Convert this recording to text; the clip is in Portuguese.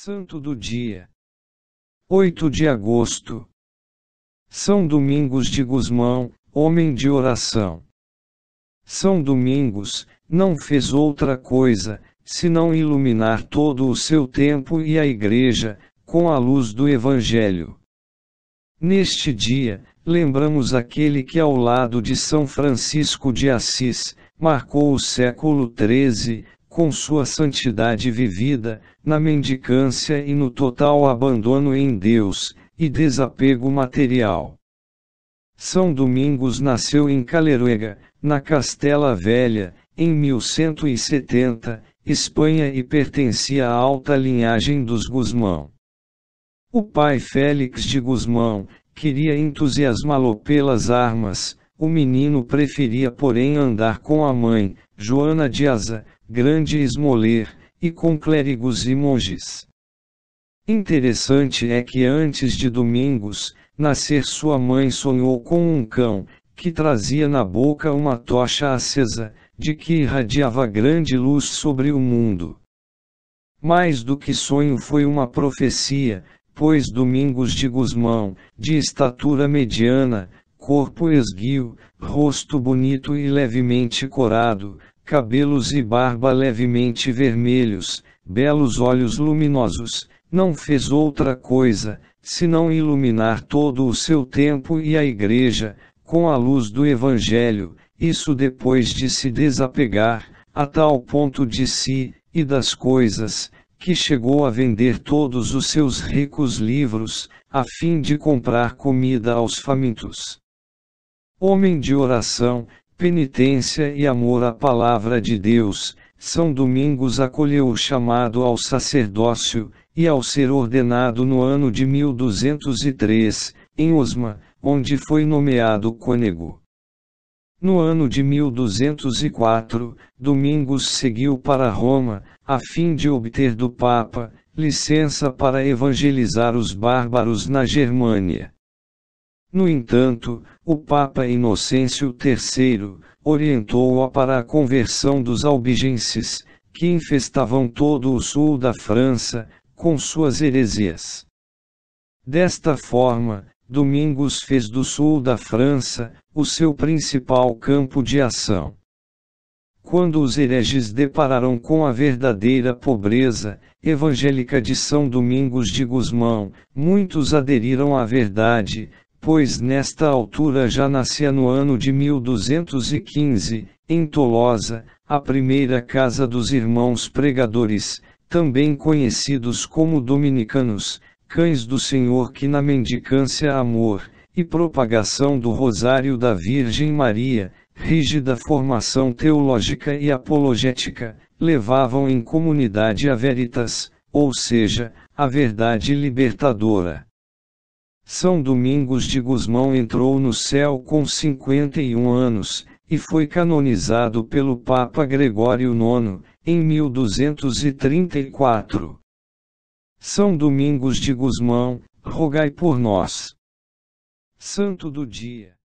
Santo do Dia 8 de agosto São Domingos de Gusmão, homem de oração. São Domingos não fez outra coisa senão iluminar todo o seu tempo e a Igreja com a luz do Evangelho. Neste dia, lembramos aquele que, ao lado de São Francisco de Assis, marcou o século XIII, com sua santidade vivida, na mendicância e no total abandono em Deus, e desapego material. São Domingos nasceu em Caleruega, na Castela Velha, em 1170, Espanha e pertencia à alta linhagem dos Guzmão. O pai Félix de Guzmão queria entusiasmá-lo pelas armas, o menino preferia porém andar com a mãe, Joana de Asa, Grande Esmoler, e com clérigos e monges. Interessante é que antes de Domingos nascer, sua mãe sonhou com um cão, que trazia na boca uma tocha acesa, de que irradiava grande luz sobre o mundo. Mais do que sonho foi uma profecia, pois Domingos de Guzmão, de estatura mediana, corpo esguio, rosto bonito e levemente corado, cabelos e barba levemente vermelhos, belos olhos luminosos, não fez outra coisa, senão iluminar todo o seu tempo e a igreja, com a luz do Evangelho, isso depois de se desapegar, a tal ponto de si, e das coisas, que chegou a vender todos os seus ricos livros, a fim de comprar comida aos famintos. Homem de oração, penitência e amor à palavra de Deus, São Domingos acolheu o chamado ao sacerdócio, e ao ser ordenado no ano de 1203, em Osma, onde foi nomeado cônego. No ano de 1204, Domingos seguiu para Roma, a fim de obter do Papa licença para evangelizar os bárbaros na Germânia. No entanto, o Papa Inocêncio III orientou-a para a conversão dos albigenses, que infestavam todo o sul da França, com suas heresias. Desta forma, Domingos fez do sul da França o seu principal campo de ação. Quando os hereges depararam com a verdadeira pobreza evangélica de São Domingos de Gusmão, muitos aderiram à verdade, pois nesta altura já nascia no ano de 1215, em Tolosa, a primeira casa dos irmãos pregadores, também conhecidos como dominicanos, cães do Senhor que na mendicância amor, e propagação do Rosário da Virgem Maria, rígida formação teológica e apologética, levavam em comunidade a veritas, ou seja, a verdade libertadora. São Domingos de Gusmão entrou no céu com 51 anos, e foi canonizado pelo Papa Gregório IX, em 1234. São Domingos de Gusmão, rogai por nós. Santo do Dia